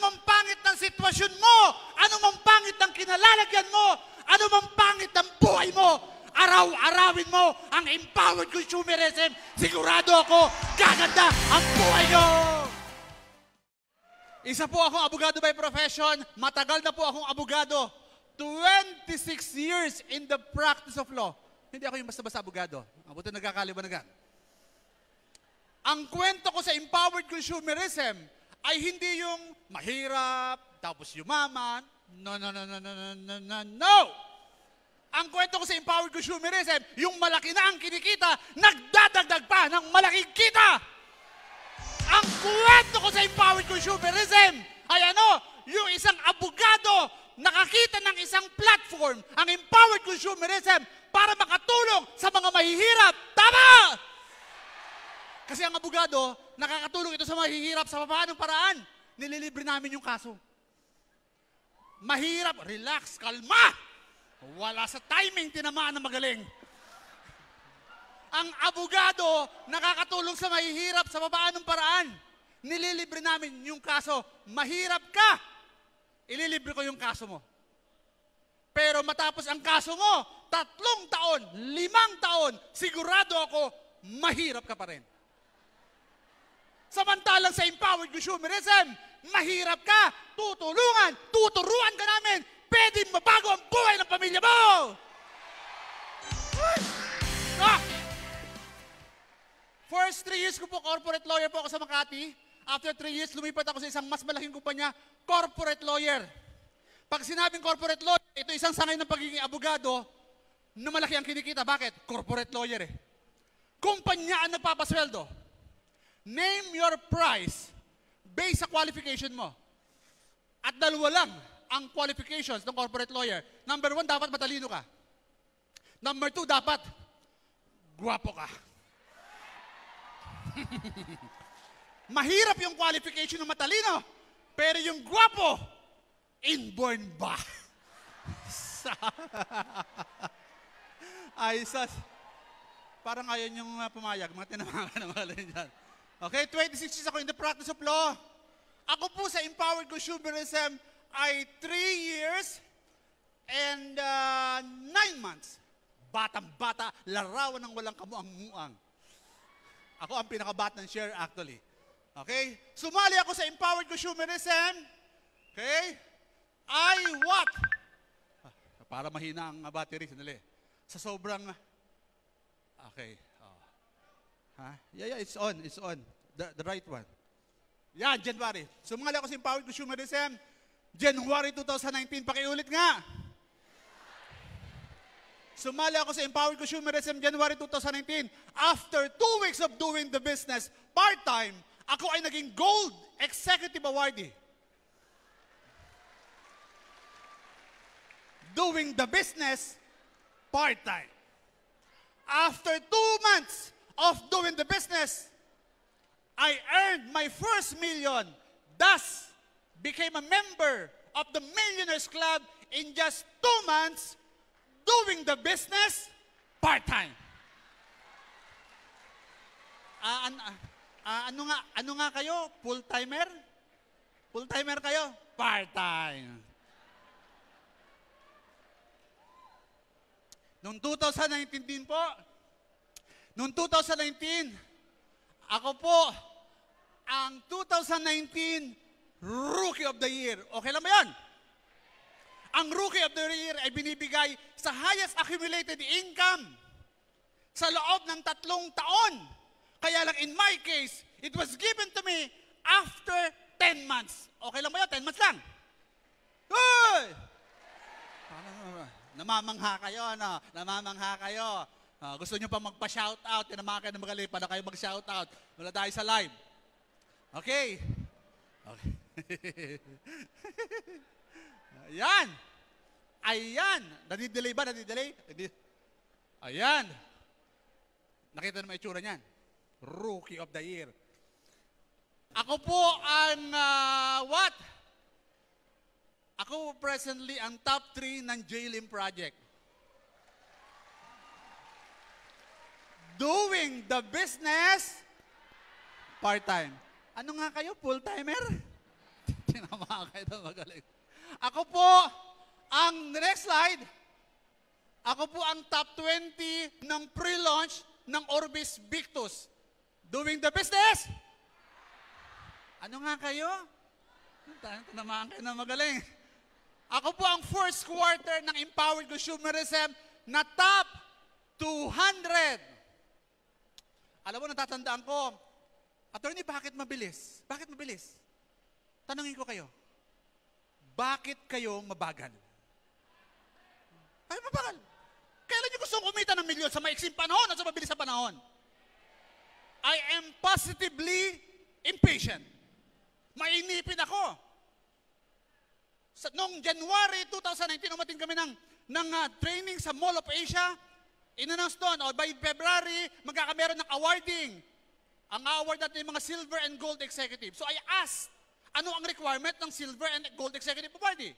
mang pangit ng sitwasyon mo, ano mang pangit ng kinalalagyan mo, ano mang pangit ng buhay mo, araw-arawin mo ang empowered consumerism, sigurado ako, gaganda ang buhay nyo! Isa po akong abogado by profession, matagal na po akong abogado. 26 years in the practice of law. Hindi ako yung basta-basta abogado. Mabuti nagkakaliwanagan. Ang kwento ko sa empowered consumerism, ay hindi yung mahirap, tapos yumaman. No, no, no, no, no, no, no, no, no! Ang kwento ko sa empowered consumerism, yung malaki na ang kinikita, nagdadagdag pa ng malaking kita! Ang kwento ko sa empowered consumerism ay ano, yung isang abogado nakakita ng isang platform, ang empowered consumerism, para makatulong sa mga mahihirap. Tama! Kasi ang abogado, nakakatulong ito sa mahihirap sa paano paraan. Nililibre namin yung kaso. Mahirap, relax, kalma! Wala sa timing, tinamaan na magaling. Ang abogado, nakakatulong sa mahihirap sa paanong paraan. Nililibre namin yung kaso. Mahirap ka! Ililibre ko yung kaso mo. Pero matapos ang kaso mo, tatlong taon, limang taon, sigurado ako, mahirap ka pa rin. Samantalang sa empowered consumerism, mahirap ka, tutulungan, tuturuan ka namin, pwede mabago ang buhay ng pamilya mo! Ah! First three years ko po, corporate lawyer po ako sa Makati. After three years, lumipat ako sa isang mas malaking kumpanya, corporate lawyer. Pag sinabing corporate lawyer, ito isang sangay ng pagiging abogado na malaki ang kinikita. Bakit? Corporate lawyer eh. Kumpanya ang nagpapasweldo. Name your price based sa qualification mo. At dalawa lang ang qualifications ng corporate lawyer. Number one, dapat matalino ka. Number two, dapat guwapo ka. Mahirap yung qualification ng matalino, pero yung guwapo, inborn ba? Ay, sas. Parang ayon yung ah, pumayag, mga tinamaan ng mga Okay, 26 years ako in the practice of law. Ako po sa empowered consumerism ay 3 years and 9 uh, months. Batang-bata, larawan ng walang kamuang-muang. Ako ang pinakabat ng share actually. Okay? Sumali ako sa empowered consumerism. Okay? I what? Ah, para mahina ang battery, sandali. Sa sobrang... Ah, okay. Ha? Yeah, yeah, it's on, it's on. The, the right one. Yan, January. Sumungal ako sa Empowered Consumerism. January 2019, pakiulit nga. Sumali ako sa Empowered Consumerism January 2019. After two weeks of doing the business part-time, ako ay naging gold executive awardee. Doing the business part-time. After two months, of doing the business. I earned my first million, thus became a member of the Millionaires Club in just two months doing the business part-time. Uh, an, uh, ano, nga, ano nga kayo? Full-timer? Full-timer kayo? Part-time. Noong 2019 din po, Noong 2019, ako po ang 2019 Rookie of the Year. Okay lang ba yan? Ang Rookie of the Year ay binibigay sa highest accumulated income sa loob ng tatlong taon. Kaya lang in my case, it was given to me after 10 months. Okay lang ba yan? 10 months lang. Hoy! Namamangha kayo, ano? Namamangha kayo. Uh, gusto nyo pa magpa-shoutout, tinamakan ng magaling, para kayo mag-shoutout. Wala tayo sa live. Okay. Okay. Ayan. Ayan. Nadidelay ba? Nadidelay? Ayan. Nakita naman itsura niyan. Rookie of the year. Ako po ang uh, what? Ako presently ang top 3 ng Jailim Project. doing the business part-time. Ano nga kayo, full-timer? Tinama kayo na magaling. Ako po, ang next slide, ako po ang top 20 ng pre-launch ng Orbis Victus. Doing the business? Ano nga kayo? Tinamaan kayo na magaling. Ako po ang first quarter ng Empowered Consumerism na top 200. Alam mo, natatandaan ko, Attorney, bakit mabilis? Bakit mabilis? Tanungin ko kayo, bakit kayo mabagal? Ay, mabagal. Kailan niyo gustong kumita ng milyon? Sa maiksing panahon o sa mabilis na panahon? I am positively impatient. Mainipin ako. Sa, noong January 2019, umating kami ng, ng uh, training sa Mall of Asia, In-announce doon, oh, by February, magkakameron ng awarding. Ang award natin yung mga silver and gold executive. So I asked, ano ang requirement ng silver and gold executive party?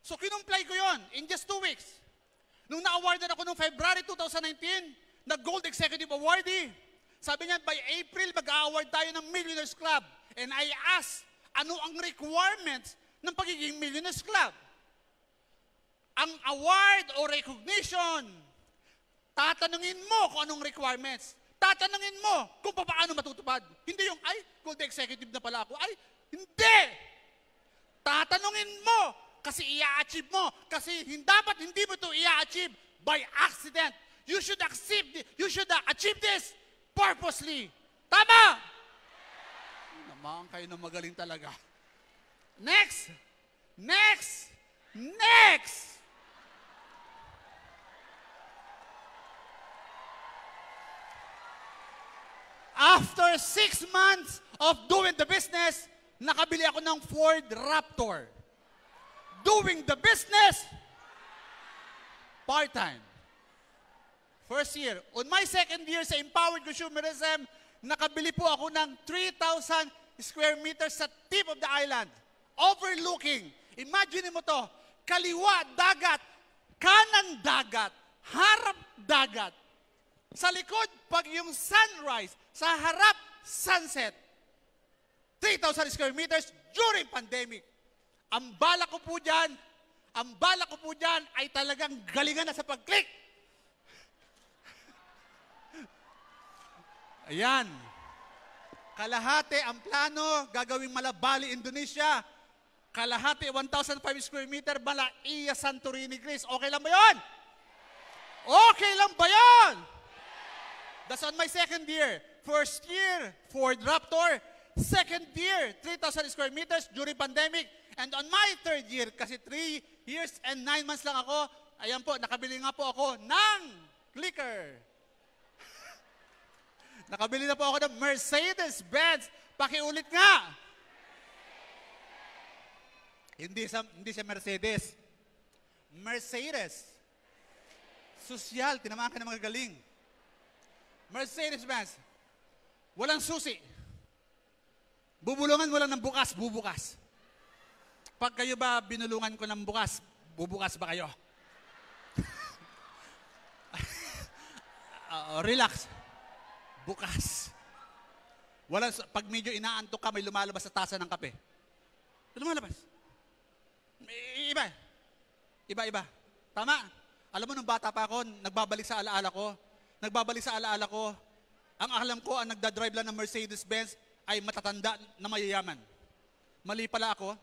So kinumply ko yon in just two weeks. Nung na-awardan ako noong February 2019, na gold executive awardee, sabi niya, by April, mag-award tayo ng Millionaires Club. And I asked, ano ang requirements ng pagiging Millionaires Club? Ang award o recognition Tatanungin mo kung anong requirements. Tatanungin mo kung paano matutupad. Hindi yung, ay, gold executive na pala ako. Ay, hindi! Tatanungin mo kasi i-achieve mo. Kasi hindi, dapat hindi mo ito i-achieve by accident. You should accept, you should achieve this purposely. Tama! Naman kayo na magaling talaga. Next! Next! Next! After six months of doing the business, nakabili ako ng Ford Raptor. Doing the business, part-time. First year. On my second year sa Empowered Consumerism, nakabili po ako ng 3,000 square meters sa tip of the island. Overlooking. Imagine mo to. Kaliwa, dagat. Kanan, dagat. Harap, dagat sa likod, pag yung sunrise. Sa harap, sunset. 3,000 square meters during pandemic. Ang bala ko po dyan, ang bala ko po dyan ay talagang galingan na sa pag-click. Ayan. Kalahati ang plano, gagawing Malabali, Indonesia. Kalahati, 1,500 square meter, Balaia, Santorini, Greece. Okay lang ba yun? Okay lang ba yun? That's on my second year. First year, Ford Raptor. Second year, 3,000 square meters during pandemic. And on my third year, kasi 3 years and 9 months lang ako, ayan po, nakabili nga po ako ng clicker. nakabili na po ako ng Mercedes-Benz. Pakiulit nga. Hindi sa hindi sa Mercedes. Mercedes. Sosyal, tinamaan ka ng mga galing. Mercedes-Benz. Walang susi. Bubulungan mo lang ng bukas, bubukas. Pag kayo ba binulungan ko ng bukas, bubukas ba kayo? uh, relax. Bukas. Walang, pag medyo inaantok ka, may lumalabas sa tasa ng kape. Lumalabas. Iba. Iba-iba. Tama. Alam mo, nung bata pa ako, nagbabalik sa alaala ko, nagbabalik sa alaala ko, ang alam ko, ang nagdadrive lang ng Mercedes-Benz ay matatanda na mayayaman. Mali pala ako.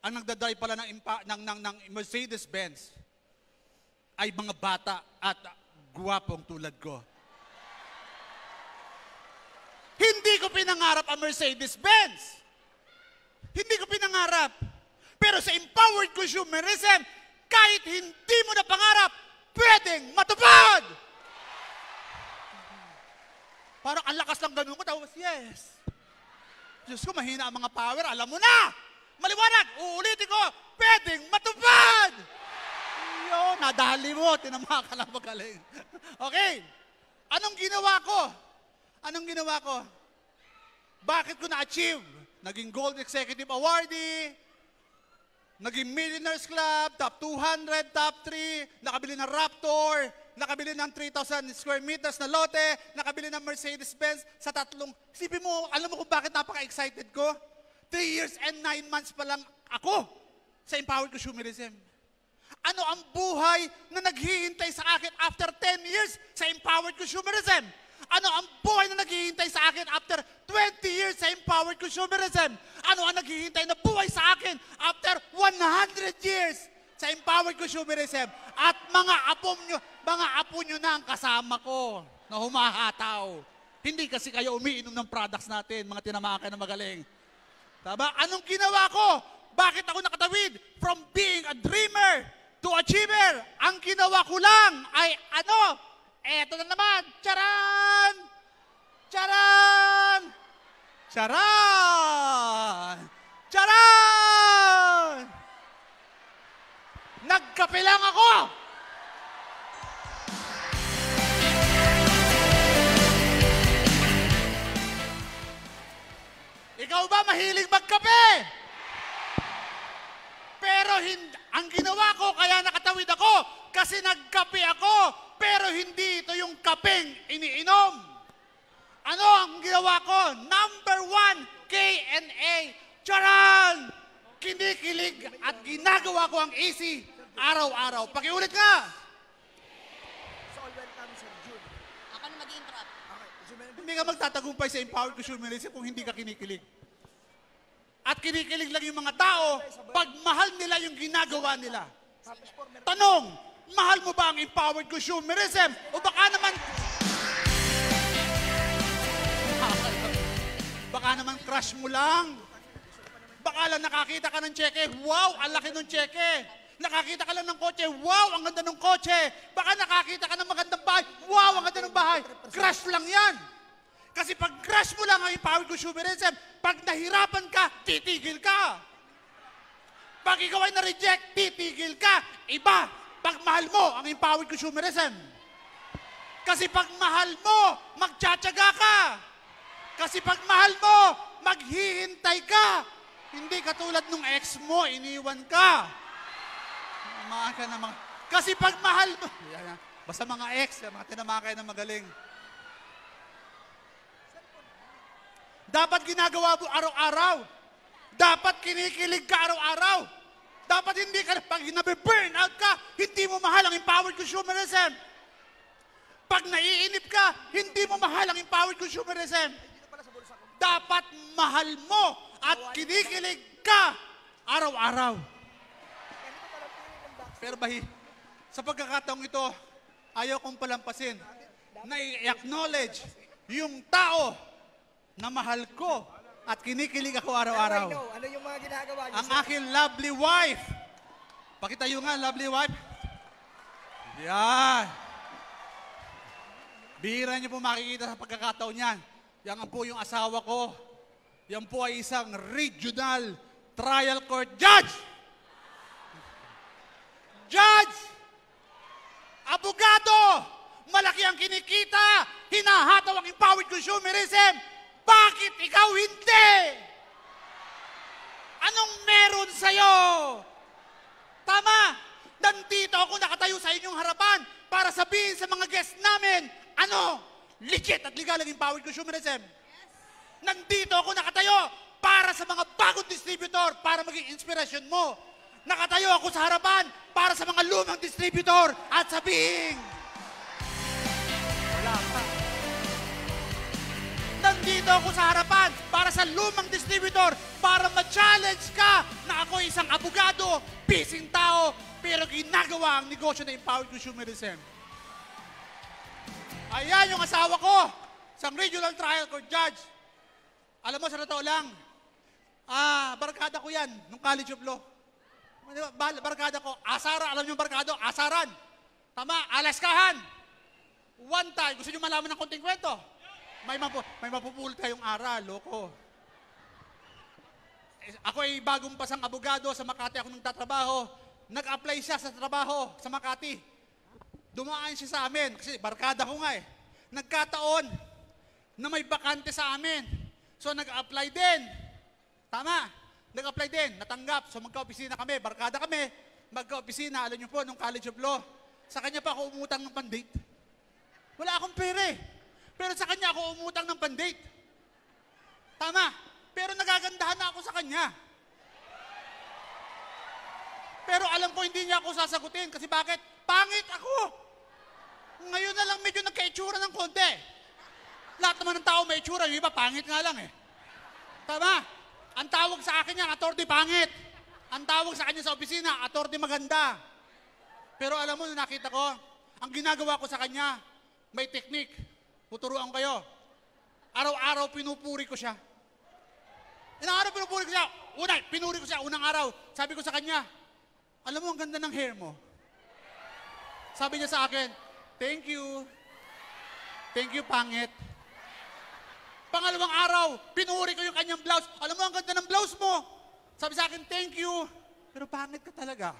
Ang nagdadrive pala ng, impa, ng, ng, ng Mercedes-Benz ay mga bata at guwapong tulad ko. Hindi ko pinangarap ang Mercedes-Benz. Hindi ko pinangarap. Pero sa empowered consumerism, kahit hindi mo na pangarap, pwedeng matupad! Parang ang lakas lang ganun ko, tapos yes. Diyos ko, mahina ang mga power, alam mo na! Maliwanag! Uulitin ko, pwedeng matupad! Yun, nadali mo, tinama ka lang magaling. okay, anong ginawa ko? Anong ginawa ko? Bakit ko na-achieve? Naging Gold Executive Awardee, naging Millionaires Club, top 200, top 3, nakabili ng Raptor, nakabili ng 3,000 square meters na lote, nakabili ng Mercedes-Benz sa tatlong. Sipin mo, alam mo kung bakit napaka-excited ko? Three years and nine months pa lang ako sa empowered consumerism. Ano ang buhay na naghihintay sa akin after 10 years sa empowered consumerism? Ano ang buhay na naghihintay sa akin after 20 years sa empowered consumerism? Ano ang naghihintay na buhay sa akin after 100 years sa Empowered Consumerism at mga apo nyo, mga apo nyo na ang kasama ko na humahataw. Hindi kasi kayo umiinom ng products natin, mga tinamakan na magaling. Taba? Anong ginawa ko? Bakit ako nakatawid? From being a dreamer to achiever. Ang ginawa ko lang ay ano? Eto na naman. Charan! Charan! Charan! Kakampi lang ako! Ikaw ba mahilig magkape? Pero hindi, ang ginawa ko, kaya nakatawid ako, kasi nagkape ako, pero hindi ito yung kapeng iniinom. Ano ang ginawa ko? Number one, K&A. Charan! Kinikilig at ginagawa ko ang easy araw-araw. Pakiulit ka! So, welcome, Sir Jude. Ako na mag Okay. Hindi ka magtatagumpay sa empowered consumerism kung hindi ka kinikilig. At kinikilig lang yung mga tao pag mahal nila yung ginagawa nila. Tanong, mahal mo ba ang empowered consumerism? O baka naman... Baka naman crush mo lang. Baka lang nakakita ka ng cheque. Wow, ang laki ng cheque. Nakakita ka lang ng kotse, wow, ang ganda ng kotse. Baka nakakita ka ng magandang bahay, wow, ang ganda ng bahay. Crash lang yan. Kasi pag crash mo lang ang empowered consumerism, pag nahirapan ka, titigil ka. Pag ikaw ay na-reject, titigil ka. Iba, pag mahal mo ang empowered consumerism. Kasi pag mahal mo, magtsatsaga ka. Kasi pag mahal mo, maghihintay ka. Hindi katulad nung ex mo, iniwan ka tinamakan ng mga... Kasi pag mahal mo... Basta mga ex, mga tinamakan ng magaling. Dapat ginagawa mo araw-araw. Dapat kinikilig ka araw-araw. Dapat hindi ka, pag nabe out ka, hindi mo mahal ang empowered consumerism. Eh, pag naiinip ka, hindi mo mahal ang empowered consumerism. Eh, Dapat mahal mo at kinikilig ka araw-araw. Pero bahi, sa pagkakataong ito, ayaw kong palampasin na i-acknowledge yung tao na mahal ko at kinikilig ako araw-araw. Ano yung mga ginagawa niyo? Ang aking lovely wife. Pakitayo nga, lovely wife. Yan. Bihira niyo po makikita sa pagkakataon niyan. Yan po yung asawa ko. Yan po ay isang regional trial court judge judge, abogado, malaki ang kinikita, hinahataw ang empowered consumerism. Bakit ikaw hindi? Anong meron sa'yo? Tama, nandito ako nakatayo sa inyong harapan para sabihin sa mga guests namin, ano, legit at legal ang empowered consumerism. Yes. Nandito ako nakatayo para sa mga bagong distributor, para maging inspiration mo nakatayo ako sa harapan para sa mga lumang distributor at sabihin Nandito ako sa harapan para sa lumang distributor para ma-challenge ka na ako isang abogado, pising tao, pero ginagawa ang negosyo na empowered consumerism. Ayan yung asawa ko, isang regional trial court judge. Alam mo, sa totoo lang, ah, barkada ko yan, nung College of Law. Barkada ko, asara. Alam niyo barkado? Asaran. Tama, alaskahan. One time. Gusto niyo malaman ng konting kwento? May, mapu may mapupul kayong aral, loko. Eh, ako ay bagong pasang abogado sa Makati ako nang tatrabaho. Nag-apply siya sa trabaho sa Makati. Dumaan siya sa amin kasi barkada ko nga eh. Nagkataon na may bakante sa amin. So nag-apply din. Tama. Nag-apply din, natanggap. So magka-opisina kami, barkada kami. Magka-opisina, alam niyo po, nung College of Law. Sa kanya pa ako umutang ng pandate. Wala akong pere. Eh. Pero sa kanya ako umutang ng pandate. Tama. Pero nagagandahan na ako sa kanya. Pero alam ko hindi niya ako sasagutin kasi bakit? Pangit ako! Ngayon na lang medyo nagka-itsura ng konti. Lahat naman ng tao may itsura, yung iba pangit nga lang eh. Tama? Ang tawag sa akin niya, Atordi Pangit. Ang tawag sa kanya sa opisina, Atordi Maganda. Pero alam mo, nakita ko, ang ginagawa ko sa kanya, may teknik. Tuturuan kayo. Araw-araw pinupuri ko siya. Ilang araw pinupuri ko siya. Una, pinuri ko siya. Unang araw, sabi ko sa kanya, alam mo, ang ganda ng hair mo. Sabi niya sa akin, thank you. Thank you, pangit. Pangalawang araw, pinuri ko yung kanyang blouse. Alam mo, ang ganda ng blouse mo. Sabi sa akin, thank you. Pero pangit ka talaga.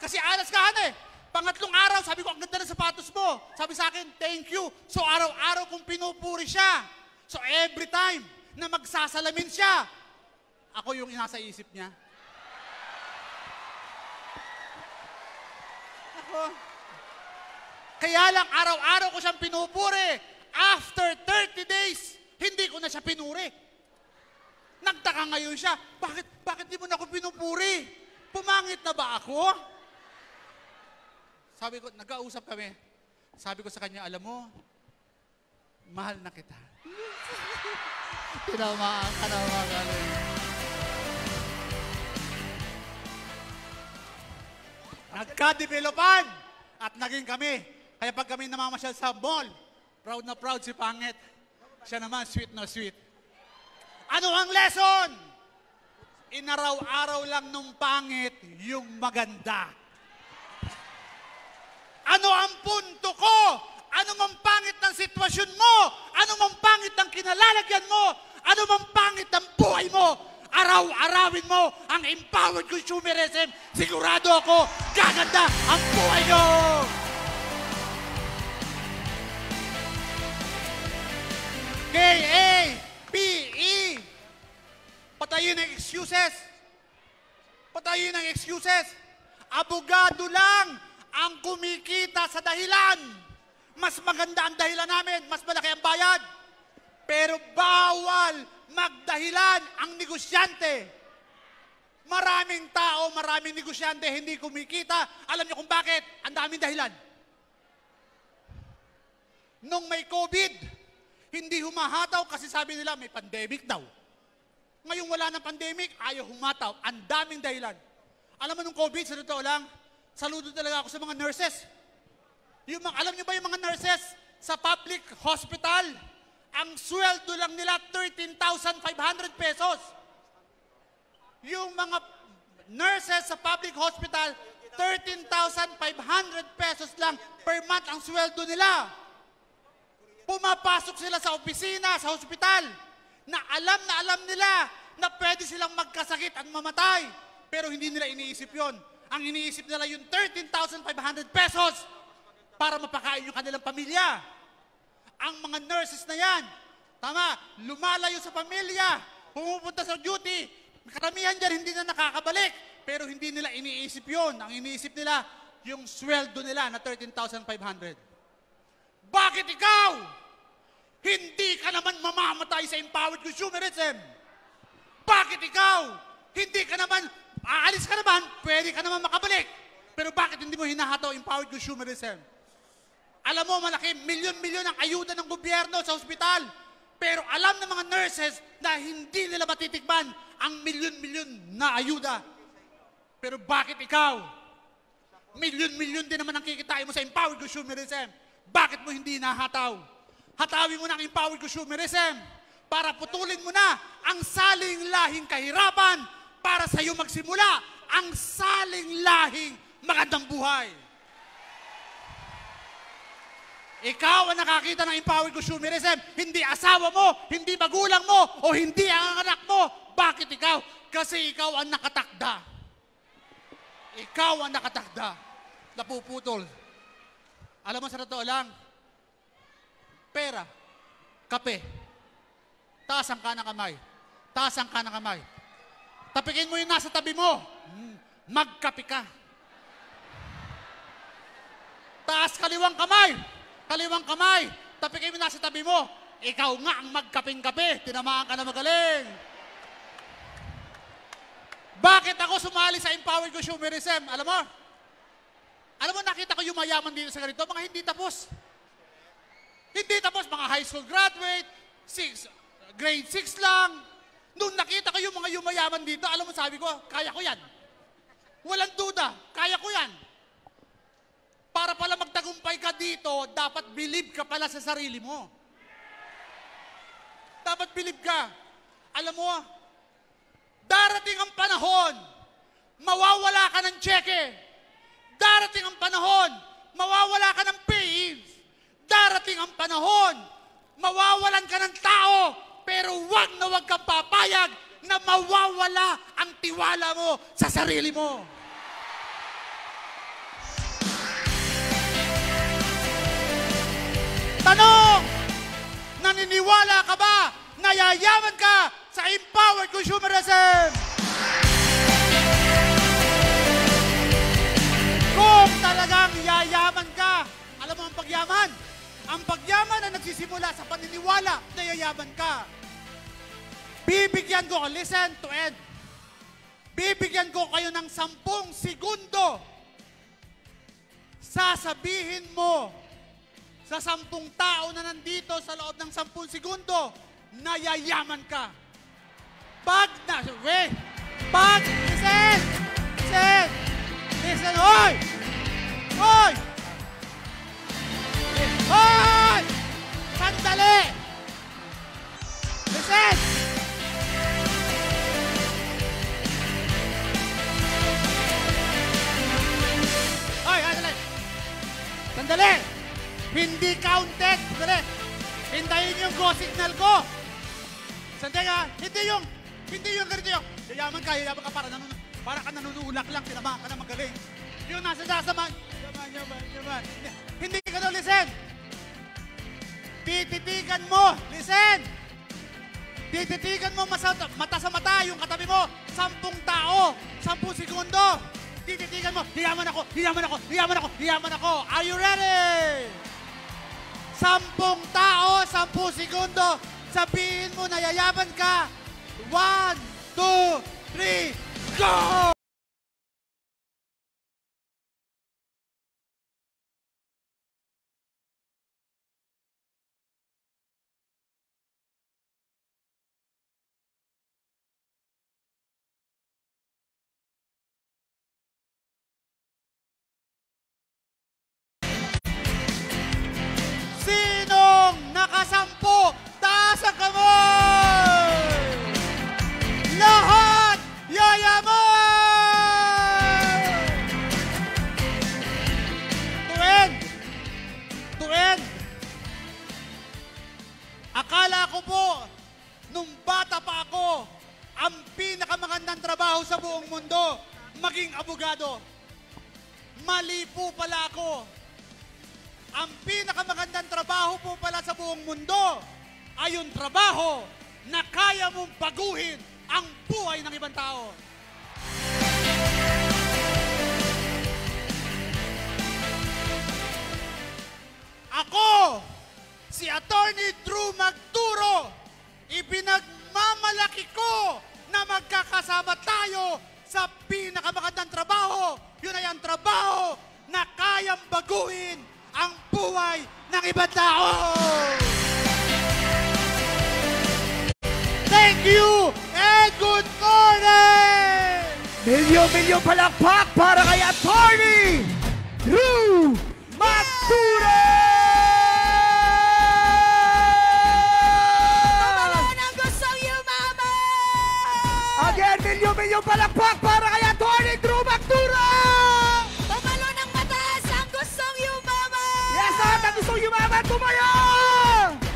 Kasi alas ka, ano Pangatlong araw, sabi ko, ang ganda ng sapatos mo. Sabi sa akin, thank you. So araw-araw kong pinupuri siya. So every time na magsasalamin siya, ako yung nasa isip niya. Ako. Kaya lang, araw-araw ko siyang pinupuri. After 30 days, hindi ko na siya pinuri. Nagtaka ngayon siya, bakit, bakit di mo na ako pinupuri? Pumangit na ba ako? Sabi ko, nag-ausap kami. Sabi ko sa kanya, alam mo, mahal na kita. Tinamaan ka na mga galing. Nagka-developan at naging kami. Kaya pag kami namamasyal sa mall, proud na proud si Pangit. Siya naman, sweet no sweet. Ano ang lesson? Inaraw-araw lang nung pangit yung maganda. Ano ang punto ko? Ano mang pangit ng sitwasyon mo? Ano mang pangit ng kinalalagyan mo? Ano mang pangit ng buhay mo? Araw-arawin mo ang empowered consumerism. Sigurado ako, gaganda ang buhay mo! K-A-P-E! Patayin ang excuses! Patayin ang excuses! Abogado lang ang kumikita sa dahilan! Mas maganda ang dahilan namin, mas malaki ang bayad. Pero bawal magdahilan ang negosyante. Maraming tao, maraming negosyante, hindi kumikita. Alam niyo kung bakit? Ang daming dahilan. Nung may COVID, hindi humahataw kasi sabi nila may pandemic daw. Ngayon wala ng pandemic, ayaw humataw. Ang daming dahilan. Alam mo nung COVID, sa totoo lang, saludo talaga ako sa mga nurses. Yung, mga, alam niyo ba yung mga nurses sa public hospital? Ang sweldo lang nila 13,500 pesos. Yung mga nurses sa public hospital, 13,500 pesos lang per month ang sweldo nila. Pumapasok sila sa opisina, sa hospital, na alam na alam nila na pwede silang magkasakit at mamatay. Pero hindi nila iniisip yon. Ang iniisip nila yung 13,500 pesos para mapakain yung kanilang pamilya. Ang mga nurses na yan, tama, lumalayo sa pamilya, pumupunta sa duty, karamihan dyan hindi na nakakabalik. Pero hindi nila iniisip yon. Ang iniisip nila, yung sweldo nila na 13,500. Bakit ikaw? Hindi ka naman mamamatay sa empowered consumerism. Bakit ikaw? Hindi ka naman, aalis ka naman, pwede ka naman makabalik. Pero bakit hindi mo hinahataw empowered consumerism? Alam mo, malaki, milyon-milyon ang ayuda ng gobyerno sa ospital. Pero alam ng mga nurses na hindi nila matitikman ang milyon-milyon na ayuda. Pero bakit ikaw? Milyon-milyon din naman ang kikitain mo sa empowered consumerism. Bakit mo hindi nahataw? Hatawin mo na ang empowered consumerism para putulin mo na ang saling lahing kahirapan para sa iyo magsimula ang saling lahing magandang buhay. Ikaw ang nakakita ng empowered consumerism, hindi asawa mo, hindi magulang mo, o hindi ang anak mo. Bakit ikaw? Kasi ikaw ang nakatakda. Ikaw ang nakatakda. Napuputol. Alam mo, sa totoo lang, pera, kape. Taas ang kanang kamay. Taas ang kanang kamay. Tapikin mo yung nasa tabi mo. Mm. Magkape ka. Taas kaliwang kamay. Kaliwang kamay. Tapikin mo yung nasa tabi mo. Ikaw nga ang magkaping-kape. Tinamaan ka na magaling. Bakit ako sumali sa Empowered Consumerism? Alam mo? Alam mo, nakita ko yung mayaman dito sa ganito. Mga hindi tapos. Hindi tapos mga high school graduate, six, grade 6 lang. Noon nakita ko yung mga yumayaman dito, alam mo sabi ko, kaya ko yan. Walang duda, kaya ko yan. Para pala magtagumpay ka dito, dapat believe ka pala sa sarili mo. Dapat believe ka. Alam mo, darating ang panahon, mawawala ka ng tseke. Darating ang panahon, mawawala panahon, mawawalan ka ng tao, pero wag na wag kang papayag na mawawala ang tiwala mo sa sarili mo. Tanong! Naniniwala ka ba na yayaman ka sa empowered consumerism? Kung talagang yayaman ka, alam mo ang pagyaman, ang pagyaman na nagsisimula sa paniniwala na yayaman ka. Bibigyan ko, listen to Ed, bibigyan ko kayo ng sampung segundo. Sasabihin mo sa sampung tao na nandito sa loob ng sampung segundo, yayaman ka. Pag na, wait, pag, listen, listen, listen, hoy, hoy, Hoy! Sandali! Listen! Hoy, sandali! Sandali! Hindi counted! Sandali! Hintayin yung go signal ko! Sandali ha! Hindi yung... Hindi yung ganito yung... Yayaman ka, yayaman ka para nanun... Para ka nanunulak lang, tinamaan ka na magaling. Yun, nasa sasaman. Yaman, yaman, yaman. Hindi ka na listen tititigan mo, listen, tititigan mo masa, mata sa mata yung katabi mo, sampung tao, sampung segundo, tititigan mo, hiyaman ako, hiyaman ako, hiyaman ako, hiyaman ako. Are you ready? Sampung tao, sampung segundo, sabihin mo na ka. One, two, three, go! ni Drew Magturo, ipinagmamalaki ko na magkakasama tayo sa pinakamagandang trabaho. Yun ay ang trabaho na kayang baguhin ang buhay ng ibang tao. Thank you and good morning! Milyo-milyo palakpak para kay Attorney Drew Maturo! namin yung palakpak para kay Atty. Drew Magdura! Pumalo ng mataas ang gustong yumaman! Yes, at ang gustong yumaman, tumayo!